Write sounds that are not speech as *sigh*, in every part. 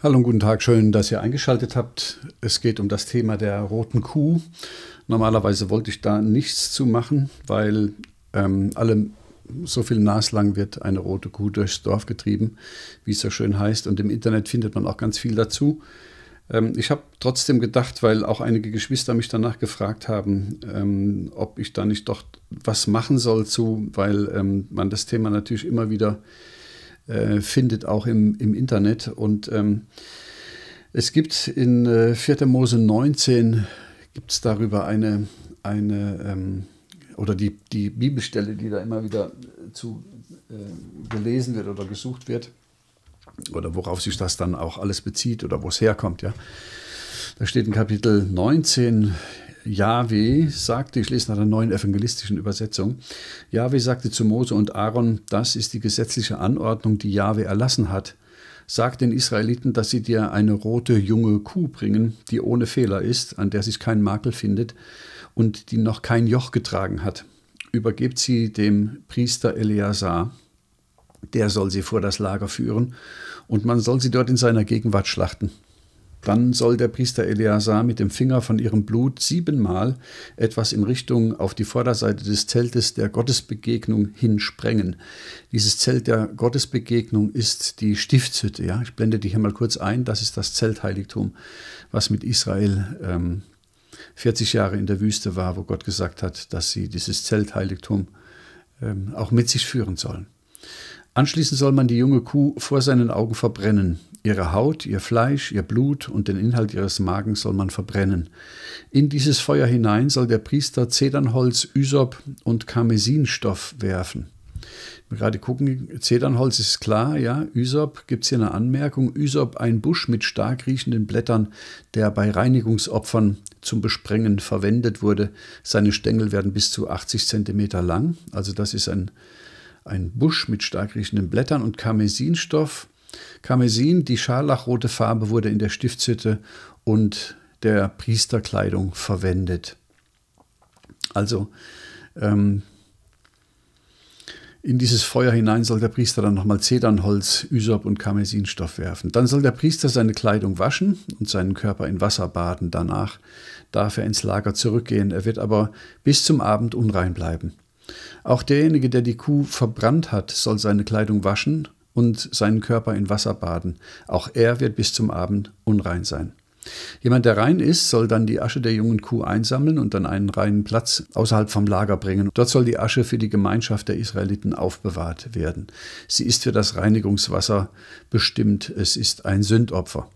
Hallo und guten Tag, schön, dass ihr eingeschaltet habt. Es geht um das Thema der roten Kuh. Normalerweise wollte ich da nichts zu machen, weil ähm, alle so viel naslang wird eine rote Kuh durchs Dorf getrieben, wie es so schön heißt. Und im Internet findet man auch ganz viel dazu. Ähm, ich habe trotzdem gedacht, weil auch einige Geschwister mich danach gefragt haben, ähm, ob ich da nicht doch was machen soll zu, weil ähm, man das Thema natürlich immer wieder äh, äh, findet, auch im, im Internet. Und ähm, es gibt in äh, 4. Mose 19, gibt es darüber eine, eine ähm, oder die, die Bibelstelle, die da immer wieder zu äh, gelesen wird oder gesucht wird, oder worauf sich das dann auch alles bezieht oder wo es herkommt, ja. Da steht in Kapitel 19, Jahwe sagte, ich lese nach der neuen evangelistischen Übersetzung, Jahwe sagte zu Mose und Aaron, das ist die gesetzliche Anordnung, die Jahwe erlassen hat. Sag den Israeliten, dass sie dir eine rote junge Kuh bringen, die ohne Fehler ist, an der sich kein Makel findet und die noch kein Joch getragen hat. Übergebt sie dem Priester Eleazar, der soll sie vor das Lager führen, und man soll sie dort in seiner Gegenwart schlachten. Dann soll der Priester Eleazar mit dem Finger von ihrem Blut siebenmal etwas in Richtung auf die Vorderseite des Zeltes der Gottesbegegnung hinsprengen. Dieses Zelt der Gottesbegegnung ist die Stiftshütte. Ja? Ich blende die hier mal kurz ein. Das ist das Zeltheiligtum, was mit Israel ähm, 40 Jahre in der Wüste war, wo Gott gesagt hat, dass sie dieses Zeltheiligtum ähm, auch mit sich führen sollen. Anschließend soll man die junge Kuh vor seinen Augen verbrennen. Ihre Haut, ihr Fleisch, ihr Blut und den Inhalt ihres Magens soll man verbrennen. In dieses Feuer hinein soll der Priester Zedernholz, Ysop und Karmesinstoff werfen. Wir gerade gucken, Zedernholz ist klar, ja. Ysop gibt es hier eine Anmerkung. Ysop, ein Busch mit stark riechenden Blättern, der bei Reinigungsopfern zum Besprengen verwendet wurde. Seine Stängel werden bis zu 80 cm lang. Also das ist ein ein Busch mit stark riechenden Blättern und Karmesinstoff. Karmesin, die scharlachrote Farbe, wurde in der Stiftshütte und der Priesterkleidung verwendet. Also ähm, in dieses Feuer hinein soll der Priester dann nochmal Zedernholz, Ysop und Karmesinstoff werfen. Dann soll der Priester seine Kleidung waschen und seinen Körper in Wasser baden. Danach darf er ins Lager zurückgehen. Er wird aber bis zum Abend unrein bleiben. Auch derjenige, der die Kuh verbrannt hat, soll seine Kleidung waschen und seinen Körper in Wasser baden. Auch er wird bis zum Abend unrein sein. Jemand, der rein ist, soll dann die Asche der jungen Kuh einsammeln und dann einen reinen Platz außerhalb vom Lager bringen. Dort soll die Asche für die Gemeinschaft der Israeliten aufbewahrt werden. Sie ist für das Reinigungswasser bestimmt. Es ist ein Sündopfer.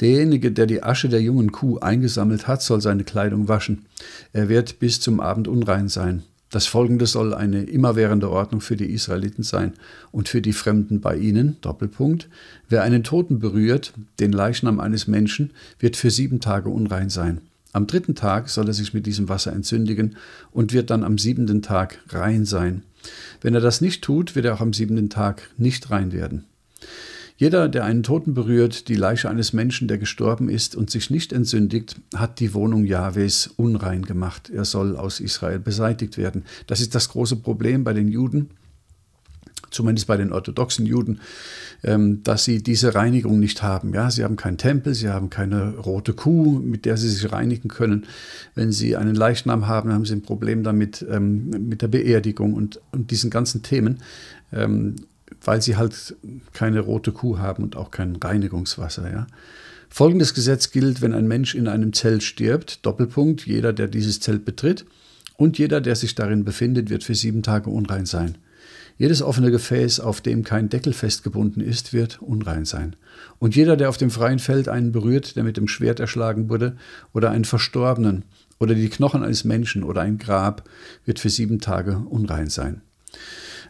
Derjenige, der die Asche der jungen Kuh eingesammelt hat, soll seine Kleidung waschen. Er wird bis zum Abend unrein sein. Das folgende soll eine immerwährende Ordnung für die Israeliten sein und für die Fremden bei ihnen. Doppelpunkt. Wer einen Toten berührt, den Leichnam eines Menschen, wird für sieben Tage unrein sein. Am dritten Tag soll er sich mit diesem Wasser entzündigen und wird dann am siebenten Tag rein sein. Wenn er das nicht tut, wird er auch am siebenten Tag nicht rein werden. Jeder, der einen Toten berührt, die Leiche eines Menschen, der gestorben ist und sich nicht entsündigt, hat die Wohnung Jahwes unrein gemacht. Er soll aus Israel beseitigt werden. Das ist das große Problem bei den Juden zumindest bei den orthodoxen Juden, ähm, dass sie diese Reinigung nicht haben. Ja, sie haben keinen Tempel, sie haben keine rote Kuh, mit der sie sich reinigen können. Wenn sie einen Leichnam haben, haben sie ein Problem damit, ähm, mit der Beerdigung und, und diesen ganzen Themen. Ähm, weil sie halt keine rote Kuh haben und auch kein Reinigungswasser. Ja? Folgendes Gesetz gilt, wenn ein Mensch in einem Zelt stirbt, Doppelpunkt, jeder, der dieses Zelt betritt und jeder, der sich darin befindet, wird für sieben Tage unrein sein. Jedes offene Gefäß, auf dem kein Deckel festgebunden ist, wird unrein sein. Und jeder, der auf dem freien Feld einen berührt, der mit dem Schwert erschlagen wurde, oder einen Verstorbenen, oder die Knochen eines Menschen oder ein Grab, wird für sieben Tage unrein sein.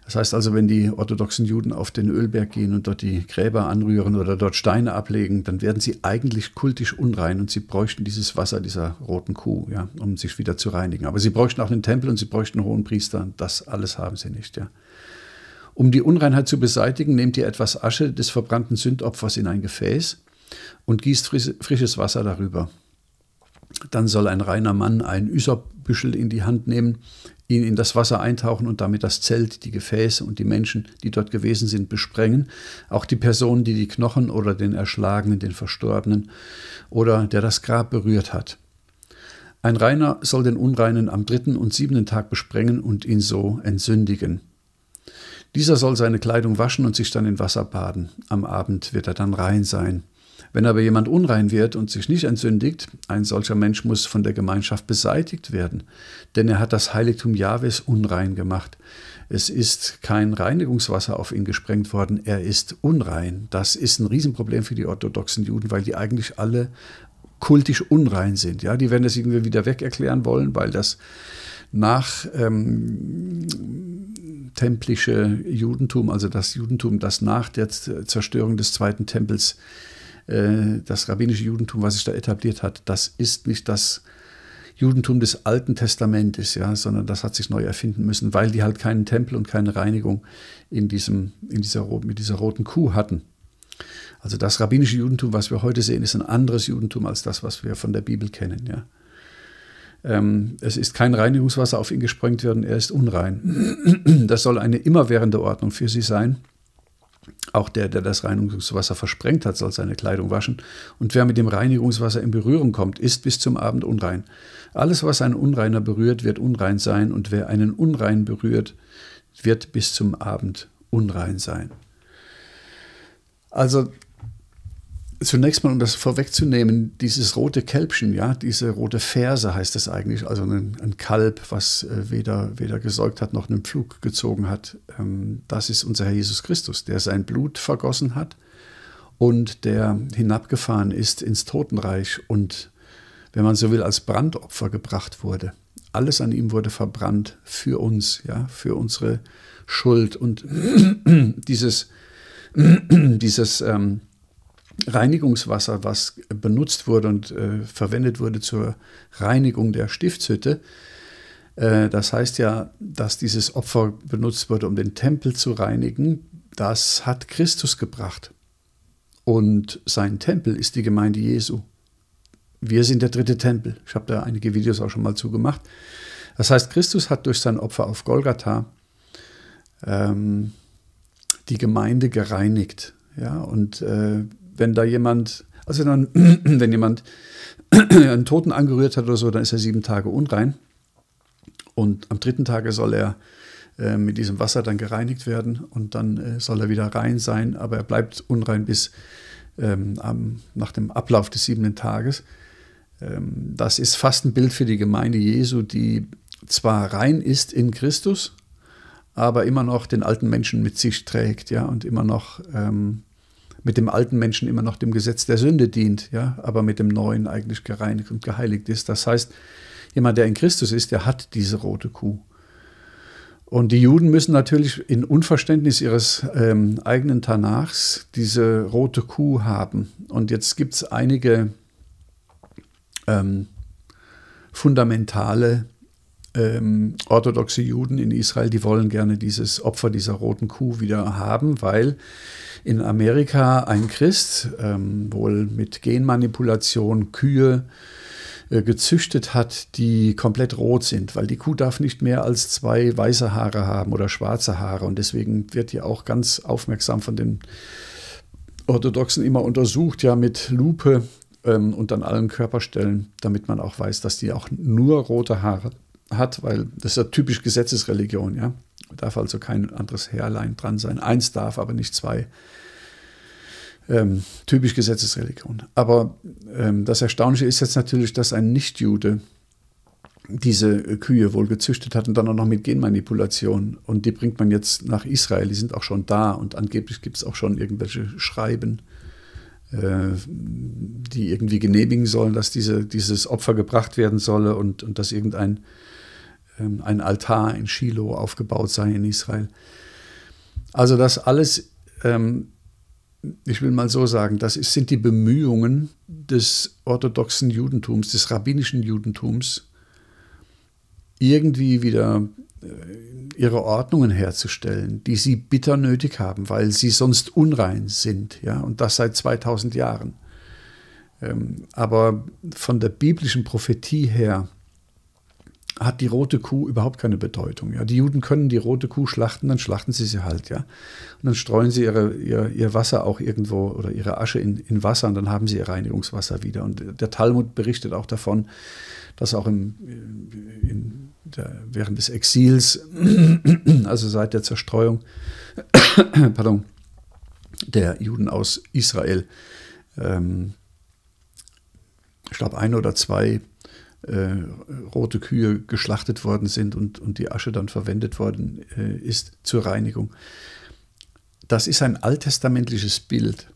Das heißt also, wenn die orthodoxen Juden auf den Ölberg gehen und dort die Gräber anrühren oder dort Steine ablegen, dann werden sie eigentlich kultisch unrein und sie bräuchten dieses Wasser dieser roten Kuh, ja, um sich wieder zu reinigen. Aber sie bräuchten auch den Tempel und sie bräuchten einen hohen Priester. Das alles haben sie nicht, ja. Um die Unreinheit zu beseitigen, nehmt ihr etwas Asche des verbrannten Sündopfers in ein Gefäß und gießt frisches Wasser darüber. Dann soll ein reiner Mann ein Üsoppbüschel in die Hand nehmen, ihn in das Wasser eintauchen und damit das Zelt, die Gefäße und die Menschen, die dort gewesen sind, besprengen. Auch die Personen, die die Knochen oder den Erschlagenen, den Verstorbenen oder der das Grab berührt hat. Ein Reiner soll den Unreinen am dritten und siebenten Tag besprengen und ihn so entsündigen. Dieser soll seine Kleidung waschen und sich dann in Wasser baden. Am Abend wird er dann rein sein. Wenn aber jemand unrein wird und sich nicht entsündigt, ein solcher Mensch muss von der Gemeinschaft beseitigt werden, denn er hat das Heiligtum Jahwes unrein gemacht. Es ist kein Reinigungswasser auf ihn gesprengt worden, er ist unrein. Das ist ein Riesenproblem für die orthodoxen Juden, weil die eigentlich alle kultisch unrein sind. Ja, die werden das irgendwie wieder weg erklären wollen, weil das nach ähm, templische Judentum, also das Judentum, das nach der Zerstörung des zweiten Tempels äh, das rabbinische Judentum, was sich da etabliert hat, das ist nicht das Judentum des Alten Testamentes, ja, sondern das hat sich neu erfinden müssen, weil die halt keinen Tempel und keine Reinigung in, diesem, in dieser, mit dieser roten Kuh hatten. Also das rabbinische Judentum, was wir heute sehen, ist ein anderes Judentum als das, was wir von der Bibel kennen. Ja. Ähm, es ist kein Reinigungswasser auf ihn gesprengt werden, er ist unrein. Das soll eine immerwährende Ordnung für sie sein auch der, der das Reinigungswasser versprengt hat, soll seine Kleidung waschen. Und wer mit dem Reinigungswasser in Berührung kommt, ist bis zum Abend unrein. Alles, was ein Unreiner berührt, wird unrein sein. Und wer einen Unrein berührt, wird bis zum Abend unrein sein. Also Zunächst mal, um das vorwegzunehmen, dieses rote Kälbchen, ja, diese rote Ferse heißt es eigentlich, also ein, ein, Kalb, was äh, weder, weder gesäugt hat noch einen Pflug gezogen hat, ähm, das ist unser Herr Jesus Christus, der sein Blut vergossen hat und der hinabgefahren ist ins Totenreich und, wenn man so will, als Brandopfer gebracht wurde. Alles an ihm wurde verbrannt für uns, ja, für unsere Schuld und *clears throat* dieses, *clears throat* dieses, ähm, Reinigungswasser, was benutzt wurde und äh, verwendet wurde zur Reinigung der Stiftshütte. Äh, das heißt ja, dass dieses Opfer benutzt wurde, um den Tempel zu reinigen. Das hat Christus gebracht. Und sein Tempel ist die Gemeinde Jesu. Wir sind der dritte Tempel. Ich habe da einige Videos auch schon mal zugemacht. Das heißt, Christus hat durch sein Opfer auf Golgatha ähm, die Gemeinde gereinigt. Ja, und äh, wenn da jemand, also dann, *clears throat* wenn jemand *clears throat* einen Toten angerührt hat oder so, dann ist er sieben Tage unrein. Und am dritten Tage soll er äh, mit diesem Wasser dann gereinigt werden und dann äh, soll er wieder rein sein, aber er bleibt unrein bis ähm, nach dem Ablauf des siebenten Tages. Ähm, das ist fast ein Bild für die Gemeinde Jesu, die zwar rein ist in Christus, aber immer noch den alten Menschen mit sich trägt, ja, und immer noch ähm, mit dem alten Menschen immer noch dem Gesetz der Sünde dient, ja, aber mit dem neuen eigentlich gereinigt und geheiligt ist. Das heißt, jemand, der in Christus ist, der hat diese rote Kuh. Und die Juden müssen natürlich in Unverständnis ihres ähm, eigenen Tanachs diese rote Kuh haben. Und jetzt gibt es einige ähm, fundamentale ähm, orthodoxe Juden in Israel, die wollen gerne dieses Opfer dieser roten Kuh wieder haben, weil in Amerika ein Christ ähm, wohl mit Genmanipulation Kühe äh, gezüchtet hat, die komplett rot sind, weil die Kuh darf nicht mehr als zwei weiße Haare haben oder schwarze Haare und deswegen wird die auch ganz aufmerksam von den Orthodoxen immer untersucht, ja mit Lupe ähm, und an allen Körperstellen, damit man auch weiß, dass die auch nur rote Haare hat, weil das ist ja typisch Gesetzesreligion, ja. Darf also kein anderes Herrlein dran sein. Eins darf, aber nicht zwei. Ähm, typisch Gesetzesreligion. Aber ähm, das Erstaunliche ist jetzt natürlich, dass ein Nichtjude diese Kühe wohl gezüchtet hat und dann auch noch mit Genmanipulation. Und die bringt man jetzt nach Israel. Die sind auch schon da und angeblich gibt es auch schon irgendwelche Schreiben, äh, die irgendwie genehmigen sollen, dass diese, dieses Opfer gebracht werden solle und, und dass irgendein ähm, ein Altar in Shiloh aufgebaut sei in Israel. Also das alles, ähm, ich will mal so sagen, das sind die Bemühungen des orthodoxen Judentums, des rabbinischen Judentums, irgendwie wieder äh, ihre Ordnungen herzustellen, die sie bitter nötig haben, weil sie sonst unrein sind, ja, und das seit 2000 Jahren. Ähm, aber von der biblischen Prophetie her hat die rote Kuh überhaupt keine Bedeutung. Ja? Die Juden können die rote Kuh schlachten, dann schlachten sie sie halt, ja. Und dann streuen sie ihre, ihr, ihr Wasser auch irgendwo oder ihre Asche in, in Wasser und dann haben sie ihr Reinigungswasser wieder. Und der Talmud berichtet auch davon, dass auch im, in der, während des Exils, *clears throat* also seit der Zerstreuung *clears throat* pardon, der Juden aus Israel, ähm, ich glaube, ein oder zwei äh, rote Kühe geschlachtet worden sind und, und die Asche dann verwendet worden äh, ist zur Reinigung. Das ist ein alttestamentliches Bild.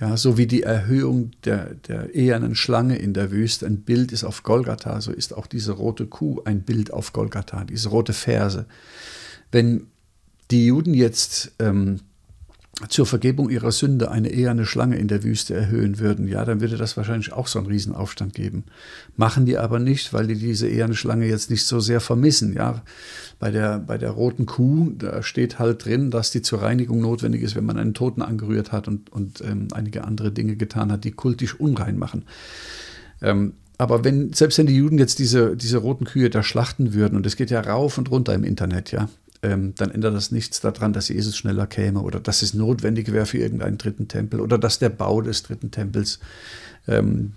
Ja, so wie die Erhöhung der, der ehernen Schlange in der Wüste ein Bild ist auf Golgatha, so ist auch diese rote Kuh ein Bild auf Golgatha, diese rote Ferse. Wenn die Juden jetzt ähm, zur Vergebung ihrer Sünde eine eherne Schlange in der Wüste erhöhen würden, ja, dann würde das wahrscheinlich auch so einen Riesenaufstand geben. Machen die aber nicht, weil die diese eherne Schlange jetzt nicht so sehr vermissen, ja. Bei der, bei der roten Kuh, da steht halt drin, dass die zur Reinigung notwendig ist, wenn man einen Toten angerührt hat und, und ähm, einige andere Dinge getan hat, die kultisch unrein machen. Ähm, aber wenn, selbst wenn die Juden jetzt diese, diese roten Kühe da schlachten würden, und es geht ja rauf und runter im Internet, ja, ähm, dann ändert das nichts daran, dass Jesus schneller käme oder dass es notwendig wäre für irgendeinen dritten Tempel oder dass der Bau des dritten Tempels ähm,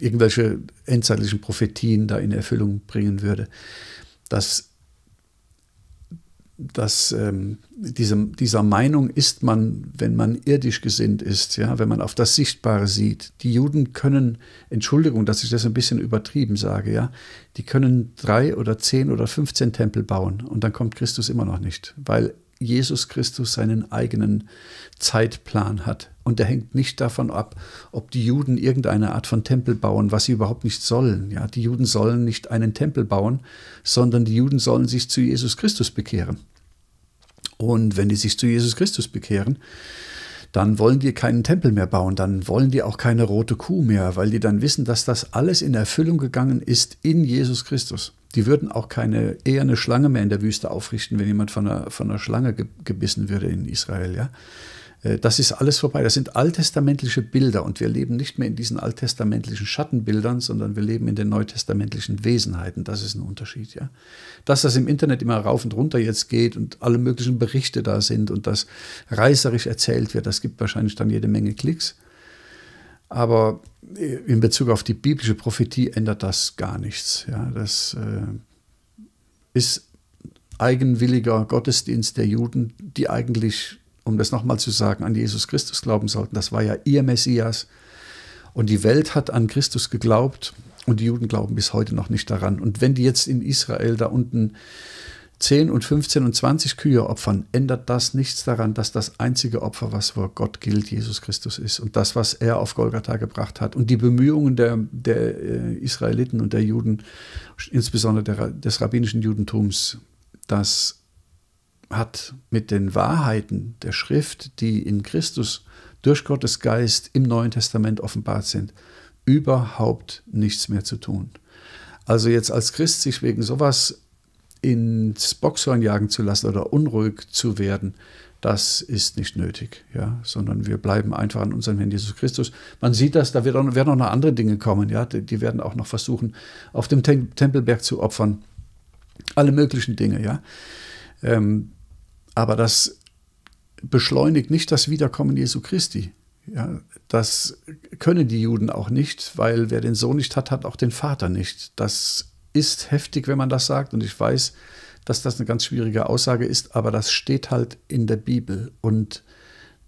irgendwelche endzeitlichen Prophetien da in Erfüllung bringen würde. Das dass ähm, diesem, dieser Meinung ist man, wenn man irdisch gesinnt ist, ja, wenn man auf das Sichtbare sieht. Die Juden können, Entschuldigung, dass ich das ein bisschen übertrieben sage, ja, die können drei oder zehn oder 15 Tempel bauen und dann kommt Christus immer noch nicht, weil Jesus Christus seinen eigenen Zeitplan hat. Und der hängt nicht davon ab, ob die Juden irgendeine Art von Tempel bauen, was sie überhaupt nicht sollen. Ja, die Juden sollen nicht einen Tempel bauen, sondern die Juden sollen sich zu Jesus Christus bekehren. Und wenn die sich zu Jesus Christus bekehren, dann wollen die keinen Tempel mehr bauen, dann wollen die auch keine rote Kuh mehr, weil die dann wissen, dass das alles in Erfüllung gegangen ist in Jesus Christus. Die würden auch keine eher eine Schlange mehr in der Wüste aufrichten, wenn jemand von einer, von einer Schlange gebissen würde in Israel, ja. Äh, das ist alles vorbei. Das sind alttestamentliche Bilder und wir leben nicht mehr in diesen alttestamentlichen Schattenbildern, sondern wir leben in den neutestamentlichen Wesenheiten. Das ist ein Unterschied, ja. Dass das im Internet immer rauf und runter jetzt geht und alle möglichen Berichte da sind und das reißerisch erzählt wird, das gibt wahrscheinlich dann jede Menge Klicks. Aber äh, in Bezug auf die biblische Prophetie ändert das gar nichts. Ja, das äh, ist eigenwilliger Gottesdienst der Juden, die eigentlich um das nochmal zu sagen, an Jesus Christus glauben sollten. Das war ja ihr Messias. Und die Welt hat an Christus geglaubt und die Juden glauben bis heute noch nicht daran. Und wenn die jetzt in Israel da unten 10 und 15 und 20 Kühe opfern, ändert das nichts daran, dass das einzige Opfer, was vor Gott gilt, Jesus Christus ist und das, was er auf Golgatha gebracht hat. Und die Bemühungen der, der äh, Israeliten und der Juden, insbesondere der, des rabbinischen Judentums, das hat mit den Wahrheiten der Schrift, die in Christus durch Gottes Geist im Neuen Testament offenbart sind, überhaupt nichts mehr zu tun. Also jetzt als Christ sich wegen sowas ins Boxhorn jagen zu lassen oder unruhig zu werden, das ist nicht nötig, ja, sondern wir bleiben einfach an unserem Herrn Jesus Christus. Man sieht das, da werden auch noch andere Dinge kommen, ja, die werden auch noch versuchen, auf dem Tempelberg zu opfern. Alle möglichen Dinge, ja. Ähm, aber das beschleunigt nicht das Wiederkommen Jesu Christi. Ja, das können die Juden auch nicht, weil wer den Sohn nicht hat, hat auch den Vater nicht. Das ist heftig, wenn man das sagt. Und ich weiß, dass das eine ganz schwierige Aussage ist, aber das steht halt in der Bibel. Und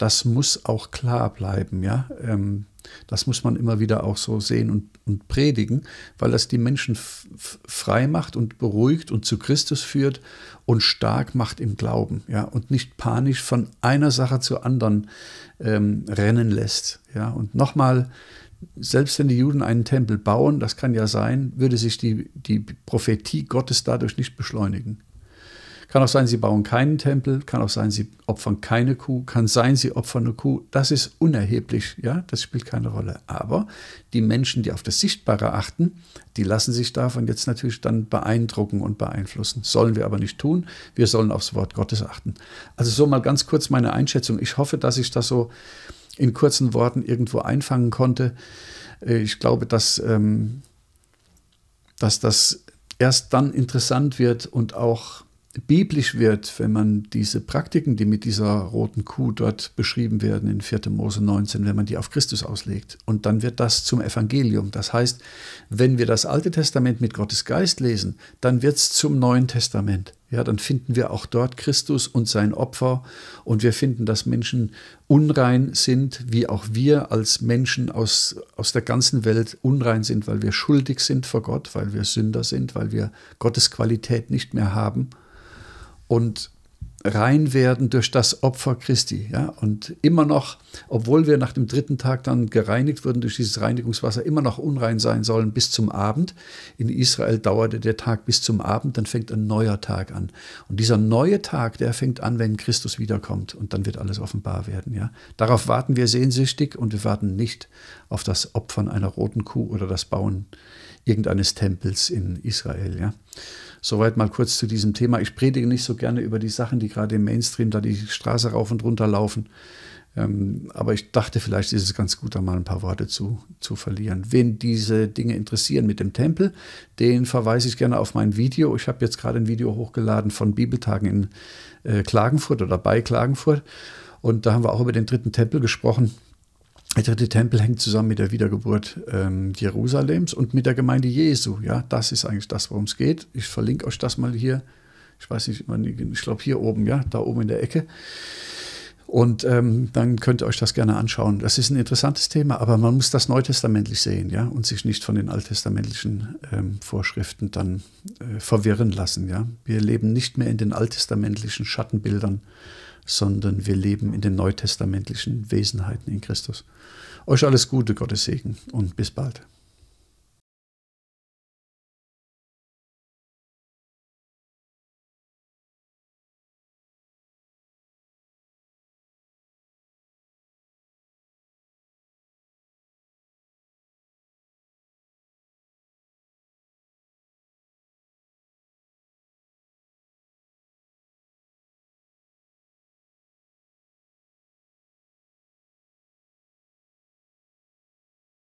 das muss auch klar bleiben, ja. Ähm, das muss man immer wieder auch so sehen und, und predigen, weil das die Menschen frei macht und beruhigt und zu Christus führt und stark macht im Glauben, ja, und nicht panisch von einer Sache zur anderen ähm, rennen lässt, ja. Und nochmal, selbst wenn die Juden einen Tempel bauen, das kann ja sein, würde sich die, die Prophetie Gottes dadurch nicht beschleunigen. Kann auch sein, sie bauen keinen Tempel, kann auch sein, sie opfern keine Kuh, kann sein, sie opfern eine Kuh. Das ist unerheblich, ja, das spielt keine Rolle. Aber die Menschen, die auf das Sichtbare achten, die lassen sich davon jetzt natürlich dann beeindrucken und beeinflussen. Sollen wir aber nicht tun, wir sollen aufs Wort Gottes achten. Also so mal ganz kurz meine Einschätzung. Ich hoffe, dass ich das so in kurzen Worten irgendwo einfangen konnte. Äh, ich glaube, dass, ähm, dass das erst dann interessant wird und auch biblisch wird, wenn man diese Praktiken, die mit dieser roten Kuh dort beschrieben werden in 4. Mose 19, wenn man die auf Christus auslegt. Und dann wird das zum Evangelium. Das heißt, wenn wir das Alte Testament mit Gottes Geist lesen, dann wird es zum Neuen Testament. Ja, dann finden wir auch dort Christus und sein Opfer und wir finden, dass Menschen unrein sind, wie auch wir als Menschen aus, aus der ganzen Welt unrein sind, weil wir schuldig sind vor Gott, weil wir Sünder sind, weil wir Gottes Qualität nicht mehr haben und rein werden durch das Opfer Christi. Ja? Und immer noch, obwohl wir nach dem dritten Tag dann gereinigt wurden durch dieses Reinigungswasser, immer noch unrein sein sollen bis zum Abend. In Israel dauerte der Tag bis zum Abend, dann fängt ein neuer Tag an. Und dieser neue Tag, der fängt an, wenn Christus wiederkommt und dann wird alles offenbar werden. Ja? Darauf warten wir sehnsüchtig und wir warten nicht auf das Opfern einer roten Kuh oder das Bauen irgendeines Tempels in Israel. Ja? Soweit mal kurz zu diesem Thema. Ich predige nicht so gerne über die Sachen, die gerade im Mainstream da die Straße rauf und runter laufen. Ähm, aber ich dachte, vielleicht ist es ganz gut, da mal ein paar Worte zu, zu verlieren. Wen diese Dinge interessieren mit dem Tempel, den verweise ich gerne auf mein Video. Ich habe jetzt gerade ein Video hochgeladen von Bibeltagen in äh, Klagenfurt oder bei Klagenfurt. Und da haben wir auch über den dritten Tempel gesprochen. Der dritte Tempel hängt zusammen mit der Wiedergeburt ähm, Jerusalems und mit der Gemeinde Jesu. Ja, das ist eigentlich das, worum es geht. Ich verlinke euch das mal hier. Ich weiß nicht, ich glaube hier oben, ja, da oben in der Ecke. Und ähm, dann könnt ihr euch das gerne anschauen. Das ist ein interessantes Thema, aber man muss das neutestamentlich sehen, ja, und sich nicht von den alttestamentlichen ähm, Vorschriften dann äh, verwirren lassen, ja. Wir leben nicht mehr in den alttestamentlichen Schattenbildern sondern wir leben in den neutestamentlichen Wesenheiten in Christus. Euch alles Gute, Gottes Segen und bis bald.